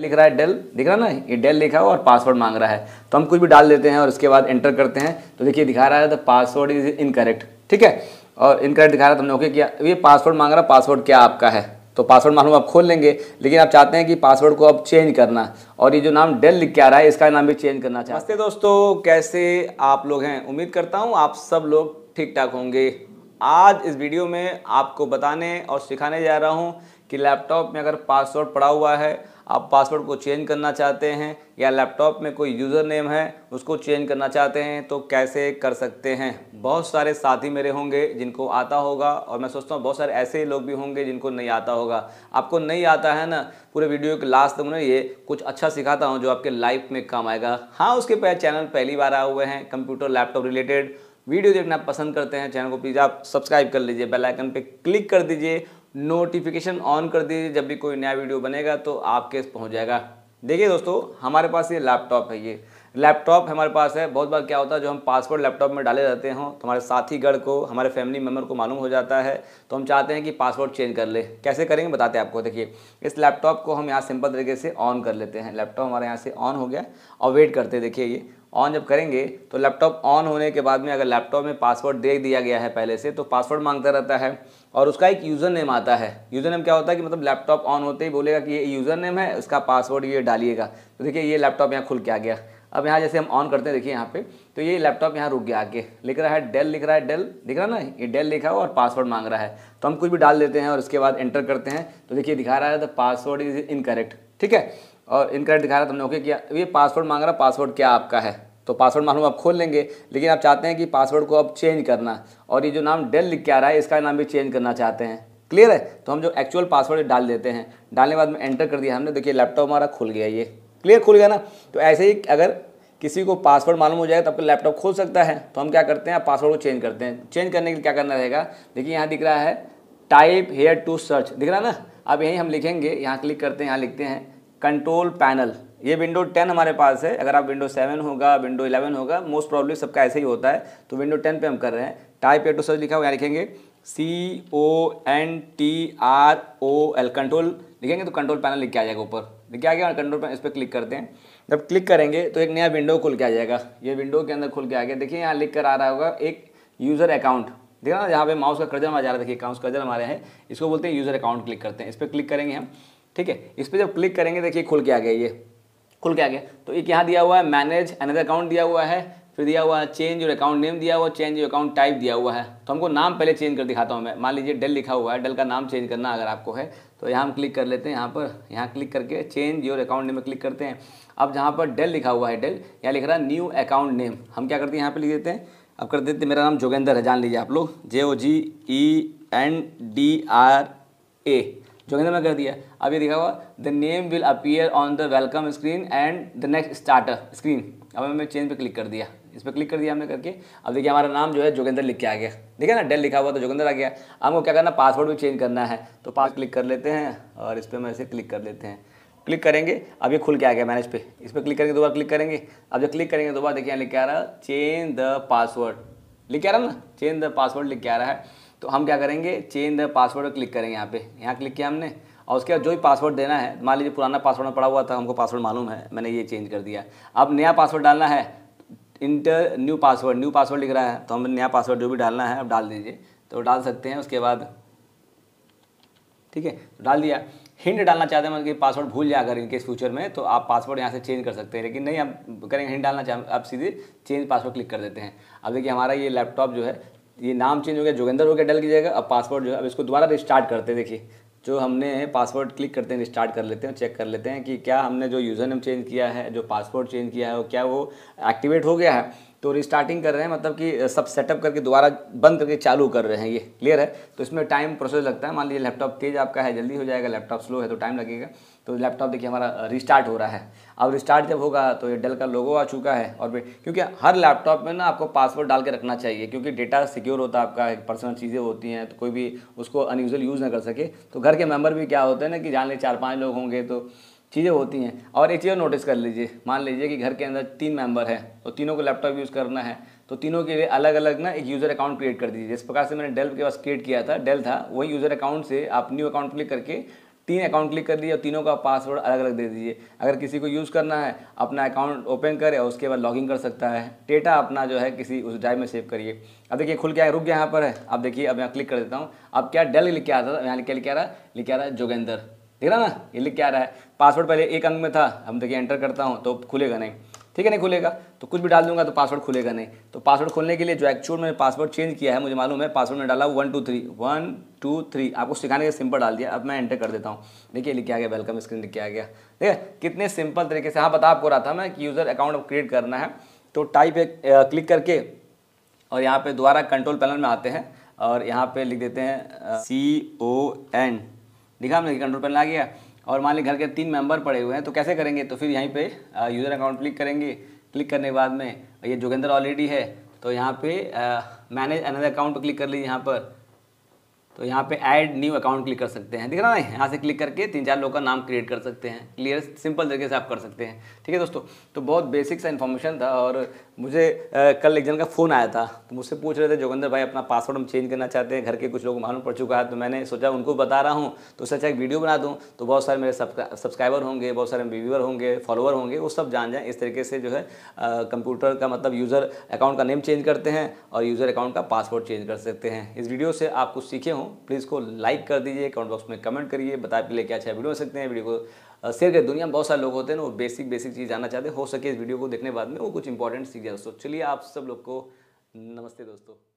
लिख रहा है डेल दिख रहा है ना ये डेल लिखा है और पासवर्ड मांग रहा है तो हम कुछ भी डाल देते हैं और उसके बाद एंटर करते हैं तो देखिए दिखा रहा है द पासवर्ड इज इनकरेक्ट ठीक है और इनकरेक्ट दिखा रहा है तो हमने ओके किया ये पासवर्ड मांग रहा है पासवर्ड क्या आपका है तो पासवर्ड मालूम आप खोल लेंगे लेकिन आप चाहते हैं कि पासवर्ड को अब चेंज करना और ये जो नाम डेल लिख के आ रहा है इसका नाम भी चेंज करना चाहते दोस्तों कैसे आप लोग हैं उम्मीद करता हूँ आप सब लोग ठीक ठाक होंगे आज इस वीडियो में आपको बताने और सिखाने जा रहा हूँ कि लैपटॉप में अगर पासवर्ड पड़ा हुआ है आप पासवर्ड को चेंज करना चाहते हैं या लैपटॉप में कोई यूज़र नेम है उसको चेंज करना चाहते हैं तो कैसे कर सकते हैं बहुत सारे साथी मेरे होंगे जिनको आता होगा और मैं सोचता हूँ बहुत सारे ऐसे ही लोग भी होंगे जिनको नहीं आता होगा आपको नहीं आता है ना पूरे वीडियो के लास्ट तक उन्हें ये कुछ अच्छा सिखाता हूँ जो आपके लाइफ में काम आएगा हाँ उसके पैर चैनल पहली बार आए हुए हैं कंप्यूटर लैपटॉप रिलेटेड वीडियो देखना पसंद करते हैं चैनल को प्लीज़ आप सब्सक्राइब कर लीजिए बेल आइकन पे क्लिक कर दीजिए नोटिफिकेशन ऑन कर दीजिए जब भी कोई नया वीडियो बनेगा तो आपके पहुँच जाएगा देखिए दोस्तों हमारे पास ये लैपटॉप है ये लैपटॉप हमारे पास है बहुत बार क्या होता है जो हम पासवर्ड लैपटॉप में डाले रहते हैं तो हमारे साथीगढ़ को हमारे फैमिली मेम्बर को मालूम हो जाता है तो हम चाहते हैं कि पासवर्ड चेंज कर ले कैसे करेंगे बताते हैं आपको देखिए इस लैपटॉप को हम यहाँ सिंपल तरीके से ऑन कर लेते हैं लैपटॉप हमारे यहाँ से ऑन हो गया और वेट करते हैं देखिए ये ऑन जब करेंगे तो लैपटॉप ऑन होने के बाद में अगर लैपटॉप में पासवर्ड दे दिया गया है पहले से तो पासवर्ड मांगता रहता है और उसका एक यूज़र नेम आता है यूज़र नेम क्या होता है कि मतलब लैपटॉप ऑन होते ही बोलेगा कि ये यूज़र नेम है उसका पासवर्ड ये डालिएगा तो देखिए ये लैपटॉप यहाँ खुल के आ गया अब यहाँ जैसे हम ऑन करते हैं देखिए यहाँ पे तो ये लैपटॉप यहाँ रुक गया आके लिख रहा है डेल लिख रहा है डेल दिख रहा है ना ये डेल लिखा हुआ और पासवर्ड मांग रहा है तो हम कुछ भी डाल देते हैं और उसके बाद एंटर करते हैं तो देखिए दिखा रहा है द पासवर्ड इज इनकरेक्ट ठीक है और इनकरेक्ट दिखा रहा हमने ओके किया ये पासवर्ड मांग रहा पासवर्ड क्या आपका है तो पासवर्ड मालूम आप खोल लेंगे लेकिन आप चाहते हैं कि पासवर्ड को अब चेंज करना और ये जो नाम डेल लिख के आ रहा है इसका नाम भी चेंज करना चाहते हैं क्लियर है तो हम जो एक्चुअल पासवर्ड डाल देते हैं डालने के बाद में एंटर कर दिया हमने देखिए लैपटॉप हमारा खुल गया ये क्लियर खुल गया ना तो ऐसे ही अगर किसी को पासवर्ड मालूम हो जाए तो आपका लैपटॉप खोल सकता है तो हम क्या करते हैं पासवर्ड को चेंज करते हैं चेंज करने के लिए क्या करना रहेगा देखिए यहाँ दिख रहा है टाइप हेयर टू सर्च दिख रहा है ना अब यहीं हम लिखेंगे यहाँ क्लिक करते हैं यहाँ लिखते हैं कंट्रोल पैनल ये विंडो टेन हमारे पास है अगर आप विंडो सेवन होगा विंडो इलेवन होगा मोस्ट प्रॉब्लम सबका ऐसे ही होता है तो विंडो टेन पे हम कर रहे हैं टाइप ए टू सर्च लिखा हुआ यहाँ लिखेंगे C O N T R O L control लिखेंगे तो कंट्रोल पैनल लिख के आ जाएगा ऊपर लिख के आ गया कंट्रोल पैनल इस पर क्लिक करते हैं जब क्लिक करेंगे तो एक नया विंडो खुल के आ जाएगा ये विंडो के अंदर खुल के आ गया देखिए यहाँ लिख कर आ रहा होगा एक यूज़र अकाउंट देखा ना यहाँ पे माउस का कर्जर हमारा जा रहा है देखिए अकाउंट कर्जर हमारे हैं इसको बोलते हैं यूज़र अकाउंट क्लिक करते हैं इस पर क्लिक करेंगे हम ठीक है इस पर जब क्लिक करेंगे देखिए खुल के आ गया ये खुल के आ गया तो एक यहाँ दिया हुआ है मैनेज अनदर अकाउंट दिया हुआ है फिर दिया हुआ है चेंज और अकाउंट नेम दिया हुआ चेंज और अकाउंट टाइप दिया हुआ है तो हमको नाम पहले चेंज कर दिखाता हूँ मैं मान लीजिए डेल लिखा हुआ है डेल का नाम चेंज करना अगर आपको है तो यहाँ हम क्लिक कर लेते हैं यहाँ पर यहाँ क्लिक करके चेंज योर अकाउंट नेम में क्लिक करते हैं अब जहाँ पर डेल लिखा हुआ है डेल यहाँ लिख रहा है न्यू अकाउंट नेम हम क्या करते हैं यहाँ पर लिख देते हैं अब कर देते हैं मेरा नाम जोगेंद्र है जान लीजिए आप लोग J O G E N D R A Joginder में कर दिया अब ये दिखा हुआ the name will appear on the welcome screen and the next starter screen अब हमें चेंज पे क्लिक कर दिया इस पर क्लिक कर दिया हमने करके अब देखिए हमारा नाम जो है जोगिंदर लिख के आ गया ठीक है ना डेल लिखा हुआ तो जोगिंदर आ गया हमको क्या करना पासवर्ड भी चेंज करना है तो पास क्लिक कर लेते हैं और इस पर हम ऐसे क्लिक कर लेते हैं क्लिक करेंगे अब ये खुल के आ गया मैनेज पे इस पर क्लिक करके दोबारा क्लिक करेंगे अब जब क्लिक करेंगे तो दोबारा देखिए यहाँ लिख के आ रहा है चेंज द पासवर्ड लिख के आ रहा है ना चेंज द पासवर्ड लिख के आ रहा है तो हम क्या करेंगे चेंज द पासवर्ड क्लिक करेंगे यहाँ पे यहाँ क्लिक किया हमने और उसके बाद जो भी पासवर्ड देना है मान लीजिए पुराना पासवर्ड में पड़ा हुआ था हमको पासवर्ड मालूम है मैंने ये चेंज कर दिया अब नया पासवर्ड डालना है enter new password new password लिख रहा है तो हमें नया पासवर्ड जो भी डालना है अब डाल दीजिए तो डाल सकते हैं उसके बाद ठीक है तो डाल दिया हिंट डालना चाहते हैं मतलब कि पासवर्ड भूल जाए अगर इनके फ्यूचर में तो आप पासवर्ड यहाँ से चेंज कर सकते हैं लेकिन नहीं आप करेंगे हिंट डालना चाहें आप सीधे चेंज पासवर्ड क्लिक कर देते हैं अब देखिए हमारा ये लैपटॉप जो है ये नाम चेंज हो गया जोगेंद्र हो गया डल की जाएगा अब पासवर्ड जो है अब इसको दोबारा रिस्टार्ट करते हैं देखिए जो हमने पासवर्ड क्लिक करते हैं रिस्टार्ट कर लेते हैं चेक कर लेते हैं कि क्या हमने जो यूज़र नेम चेंज किया है जो पासवर्ड चेंज किया है वो क्या वो एक्टिवेट हो गया है तो रिस्टार्टिंग कर रहे हैं मतलब कि सब सेटअप करके दोबारा बंद करके चालू कर रहे हैं ये क्लियर है तो इसमें टाइम प्रोसेस लगता है मान लीजिए लैपटॉप तेज आपका है जल्दी हो जाएगा लैपटॉप स्लो है तो टाइम लगेगा तो लैपटॉप देखिए हमारा रिस्टार्ट हो रहा है अब रिस्टार्ट जब होगा तो ये डेल का लोगो आ चुका है और भी क्योंकि हर लैपटॉप में ना आपको पासवर्ड डाल के रखना चाहिए क्योंकि डेटा सिक्योर होता है आपका पर्सनल चीज़ें होती हैं तो कोई भी उसको अनयूजल यूज़ ना कर सके तो घर के मेम्बर भी क्या होते हैं ना कि जान लें चार पाँच लोग होंगे तो चीज़ें होती हैं और एक चीज़ नोटिस कर लीजिए मान लीजिए कि घर के अंदर तीन मेंबर हैं तो तीनों को लैपटॉप यूज़ करना है तो तीनों के लिए अलग अलग ना एक यूज़र अकाउंट क्रिएट कर दीजिए जिस प्रकार से मैंने डेल के पास क्रिएट किया था डेल था वही यूज़र अकाउंट से आप न्यू अकाउंट क्लिक करके तीन अकाउंट क्लिक कर दीजिए और तीनों का पासवर्ड अलग अलग दे दीजिए अगर किसी को यूज़ करना है अपना अकाउंट ओपन करे और उसके बाद लॉगिन कर सकता है डेटा अपना जो है किसी उस ड्राइव में सेव करिए अब देखिए खुल के आया रुक गया यहाँ पर है अब देखिए अब यहाँ क्लिक कर देता हूँ अब क्या डेल लिख के आता था यहाँ के लिख आ रहा है लिख आ रहा है जोगेंद्र देख रहा ना ये लिख के आ रहा है पासवर्ड पहले एक अंक में था हम देखिए एंटर करता हूँ तो खुलेगा नहीं ठीक है नहीं खुलेगा तो कुछ भी डाल दूंगा तो पासवर्ड खुलेगा नहीं तो पासवर्ड खोलने के लिए जो एक्चुअल मैंने पासवर्ड चेंज किया है मुझे मालूम है पासवर्ड में डाला one two three one two three आपको सिखाने के सिंपल डाल दिया अब मैं एंटर कर देता हूँ देखिए लिख के आ गया वेलकम स्क्रीन लिख के आ गया ठीक है कितने सिंपल तरीके से हाँ बता आपको रहा था मैं कि यूज़र अकाउंट क्रिएट करना है तो टाइप एक क्लिक करके और यहाँ पर दोबारा कंट्रोल पैनल में आते हैं और यहाँ पर लिख देते हैं सी ओ एन दिखा मैं कंट्रोल पैनल आ गया और मान ली घर के तीन मेंबर पड़े हुए हैं तो कैसे करेंगे तो फिर यहीं पे यूज़र अकाउंट क्लिक करेंगे क्लिक करने के बाद में ये जोगेंद्र ऑलरेडी है तो यहाँ पे मैनेज अनदर अकाउंट क्लिक कर लीजिए यहाँ पर तो यहाँ पे ऐड न्यू अकाउंट क्लिक कर सकते हैं दिख रहा है यहाँ से क्लिक करके तीन चार लोगों का नाम क्रिएट कर सकते हैं क्लियर सिंपल तरीके से आप कर सकते हैं ठीक है दोस्तों तो बहुत बेसिक सा इन्फॉर्मेशन था और मुझे कल एक जन का फ़ोन आया था तो मुझसे पूछ रहे थे जोगिंदर भाई अपना पासवर्ड हम चेंज करना चाहते हैं घर के कुछ लोग मालूम पड़ चुका है तो मैंने सोचा उनको बता रहा हूँ तो उससे अच्छा एक वीडियो बना दूँ तो बहुत सारे मेरे सब्सक्राइबर होंगे बहुत सारे व्यूवर होंगे फॉलोअर होंगे वो सब जान जाएँ इस तरीके से जो है कंप्यूटर का मतलब यूज़र अकाउंट का नेम चेंज करते हैं और यूज़र अकाउंट का पासवर्ड चेंज कर सकते हैं इस वीडियो से आप कुछ सीखे हों प्लीज़ को लाइक कर दीजिए कमेंट बॉक्स में कमेंट करिए बताए पहले क्या अच्छा वीडियो हो सकते हैं वीडियो को शेयर करें दुनिया में बहुत सारे लोग होते हैं ना वो बेसिक बेसिक चीज़ जानना चाहते हैं हो सके इस वीडियो को देखने बाद में वो कुछ इंपॉर्टेंट सीख जाए दोस्तों चलिए आप सब लोग को नमस्ते दोस्तों